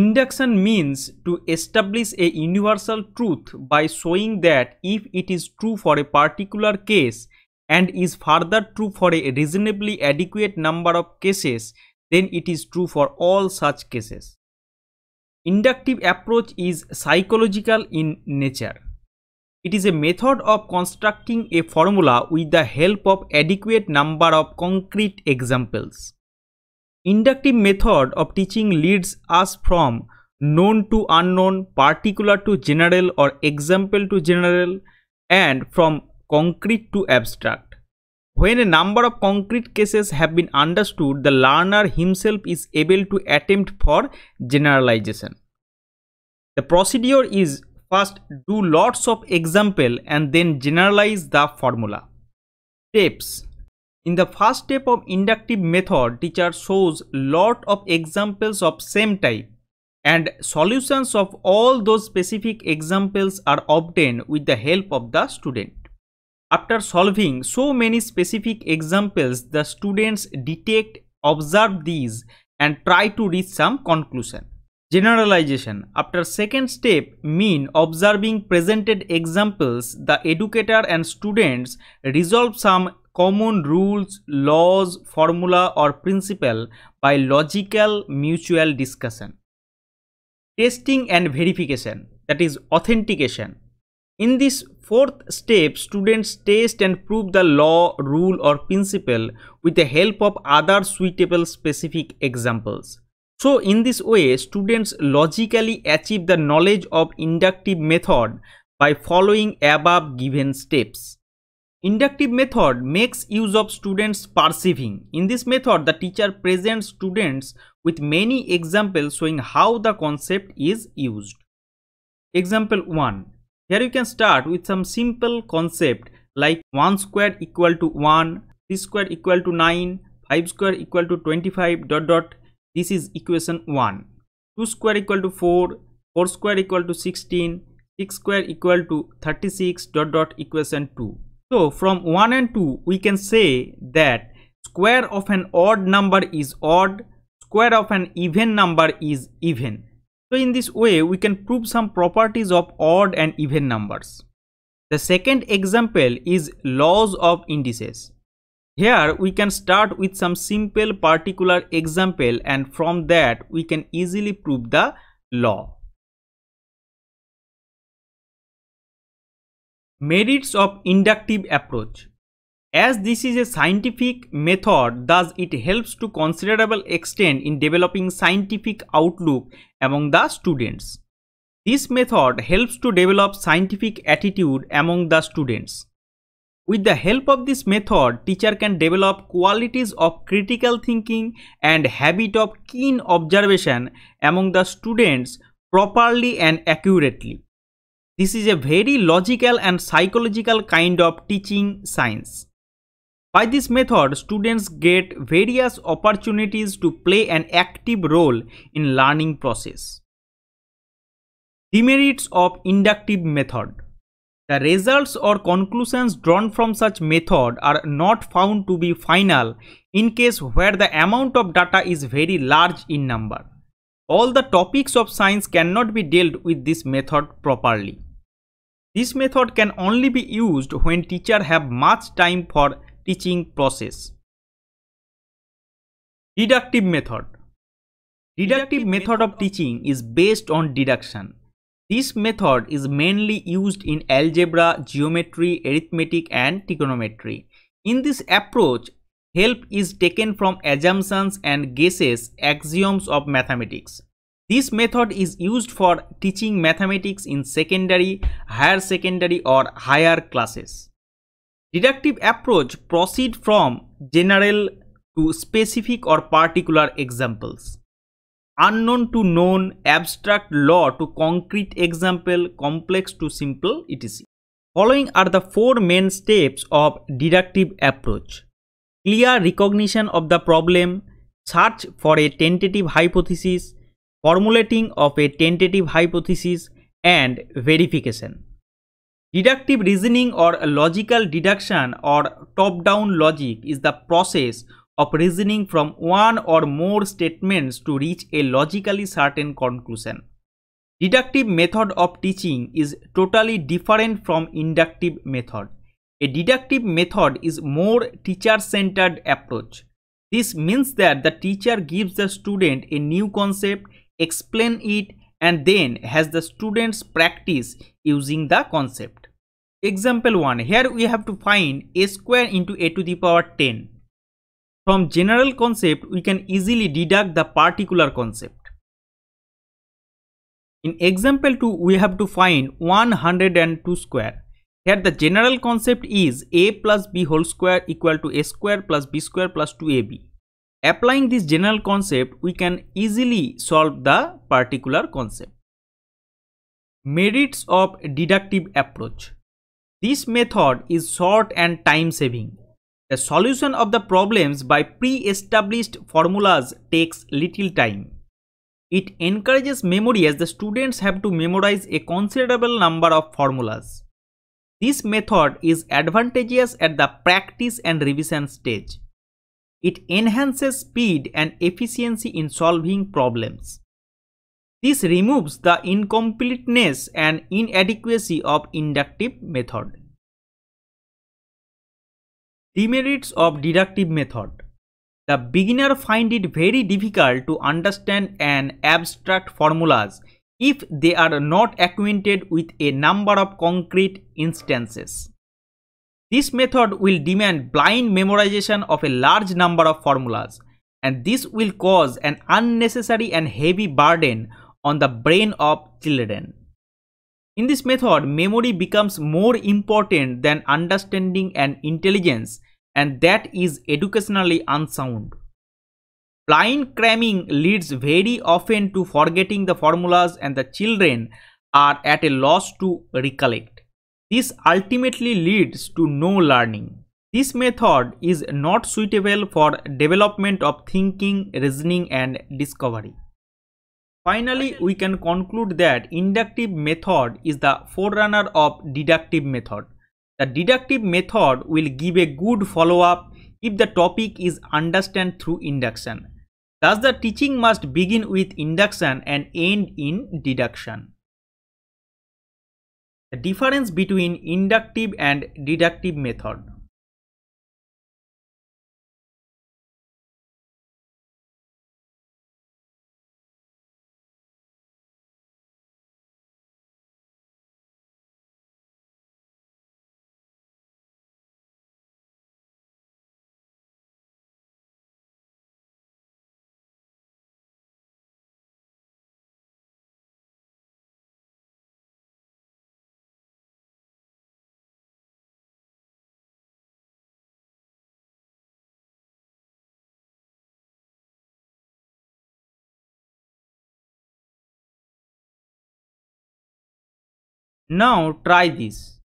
Induction means to establish a universal truth by showing that if it is true for a particular case and is further true for a reasonably adequate number of cases, then it is true for all such cases. Inductive approach is psychological in nature. It is a method of constructing a formula with the help of adequate number of concrete examples. Inductive method of teaching leads us from known to unknown, particular to general or example to general and from concrete to abstract. When a number of concrete cases have been understood, the learner himself is able to attempt for generalization. The procedure is first do lots of example and then generalize the formula. Tips in the first step of inductive method, teacher shows lot of examples of same type and solutions of all those specific examples are obtained with the help of the student. After solving so many specific examples, the students detect, observe these and try to reach some conclusion. Generalization. After second step mean observing presented examples, the educator and students resolve some common rules, laws, formula or principle by logical mutual discussion. Testing and verification that is authentication. In this fourth step, students test and prove the law, rule or principle with the help of other suitable specific examples. So in this way, students logically achieve the knowledge of inductive method by following above given steps. Inductive method makes use of students perceiving. In this method, the teacher presents students with many examples showing how the concept is used. Example 1. Here you can start with some simple concept like 1 square equal to 1, 3 square equal to 9, 5 square equal to 25 dot dot. This is equation 1. 2 square equal to 4, 4 square equal to 16, 6 square equal to 36 dot dot equation 2. So from 1 and 2 we can say that square of an odd number is odd, square of an even number is even. So in this way we can prove some properties of odd and even numbers. The second example is laws of indices. Here we can start with some simple particular example and from that we can easily prove the law. Merits of inductive approach. As this is a scientific method, thus it helps to considerable extent in developing scientific outlook among the students. This method helps to develop scientific attitude among the students. With the help of this method, teacher can develop qualities of critical thinking and habit of keen observation among the students properly and accurately. This is a very logical and psychological kind of teaching science. By this method, students get various opportunities to play an active role in learning process. Demerits of inductive method. The results or conclusions drawn from such method are not found to be final in case where the amount of data is very large in number. All the topics of science cannot be dealt with this method properly. This method can only be used when teacher have much time for teaching process. Deductive method. Deductive method of teaching is based on deduction. This method is mainly used in algebra, geometry, arithmetic and trigonometry. In this approach, help is taken from assumptions and guesses, axioms of mathematics. This method is used for teaching mathematics in secondary, higher secondary or higher classes. Deductive approach proceed from general to specific or particular examples. Unknown to known, abstract law to concrete example, complex to simple, etc. Following are the four main steps of deductive approach clear recognition of the problem, search for a tentative hypothesis, formulating of a tentative hypothesis, and verification. Deductive reasoning or logical deduction or top-down logic is the process of reasoning from one or more statements to reach a logically certain conclusion. Deductive method of teaching is totally different from inductive method. A deductive method is more teacher-centered approach. This means that the teacher gives the student a new concept, explain it and then has the students practice using the concept. Example 1. Here we have to find a square into a to the power 10. From general concept, we can easily deduct the particular concept. In example 2, we have to find 102 square. Here the general concept is a plus b whole square equal to a square plus b square plus 2ab. Applying this general concept, we can easily solve the particular concept. Merits of deductive approach. This method is short and time saving. The solution of the problems by pre-established formulas takes little time. It encourages memory as the students have to memorize a considerable number of formulas. This method is advantageous at the practice and revision stage. It enhances speed and efficiency in solving problems. This removes the incompleteness and inadequacy of inductive method. Demerits of deductive method The beginner find it very difficult to understand and abstract formulas if they are not acquainted with a number of concrete instances. This method will demand blind memorization of a large number of formulas and this will cause an unnecessary and heavy burden on the brain of children. In this method, memory becomes more important than understanding and intelligence and that is educationally unsound. Blind cramming leads very often to forgetting the formulas and the children are at a loss to recollect. This ultimately leads to no learning. This method is not suitable for development of thinking, reasoning and discovery. Finally, we can conclude that inductive method is the forerunner of deductive method. The deductive method will give a good follow-up if the topic is understood through induction. Thus, the teaching must begin with induction and end in deduction. The difference between inductive and deductive method. Now try this.